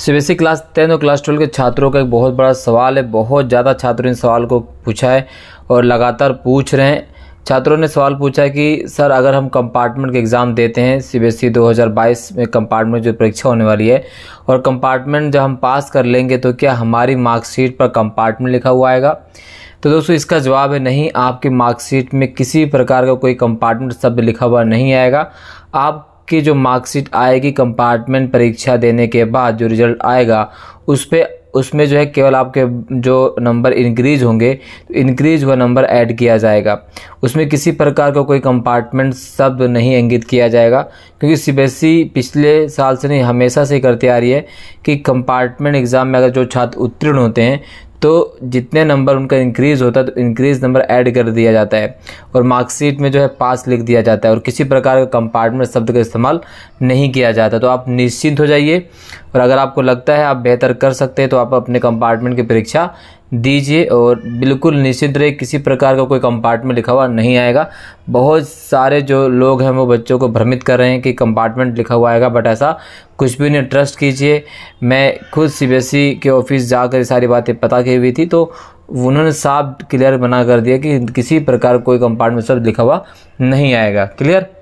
सी class ten और class twelve के छात्रों का एक बहुत बड़ा सवाल है बहुत ज़्यादा छात्रों ने सवाल को पूछा है और लगातार पूछ रहे हैं छात्रों ने सवाल पूछा है कि सर अगर हम कंपार्टमेंट के एग्ज़ाम देते हैं e सी 2022 में कंपार्टमेंट जो परीक्षा होने वाली है और कंपार्टमेंट जब हम पास कर लेंगे तो क्या हमारी मार्कशीट पर कंपार्टमेंट लिखा हुआ आएगा तो दोस्तों इसका जवाब है नहीं आपकी मार्कशीट में किसी प्रकार का कोई कंपार्टमेंट शब्द लिखा हुआ नहीं आएगा आप आपकी जो मार्कशीट आएगी कंपार्टमेंट परीक्षा देने के बाद जो रिज़ल्ट आएगा उस पर उसमें जो है केवल आपके जो नंबर इंक्रीज होंगे तो इंक्रीज हुआ नंबर ऐड किया जाएगा उसमें किसी प्रकार का कोई कंपार्टमेंट शब्द नहीं इंगित किया जाएगा क्योंकि सी पिछले साल से नहीं हमेशा से करती आ रही है कि कंपार्टमेंट एग्ज़ाम में अगर जो छात्र उत्तीर्ण होते हैं तो जितने नंबर उनका इंक्रीज़ होता है तो इंक्रीज़ नंबर ऐड कर दिया जाता है और मार्कशीट में जो है पास लिख दिया जाता है और किसी प्रकार का कंपार्टमेंट शब्द का इस्तेमाल नहीं किया जाता तो आप निश्चिंत हो जाइए और अगर आपको लगता है आप बेहतर कर सकते हैं तो आप अपने कंपार्टमेंट की परीक्षा दीजिए और बिल्कुल निश्चित रहे किसी प्रकार का कोई कंपार्टमेंट लिखा हुआ नहीं आएगा बहुत सारे जो लोग हैं वो बच्चों को भ्रमित कर रहे हैं कि कंपार्टमेंट लिखा हुआ आएगा बट ऐसा कुछ भी नहीं ट्रस्ट कीजिए मैं खुद सी e के ऑफिस जाकर सारी बातें पता की हुई थी तो उन्होंने साफ क्लियर बना कर दिया कि किसी प्रकार कोई कंपार्टमेंट सब लिखा हुआ नहीं आएगा क्लियर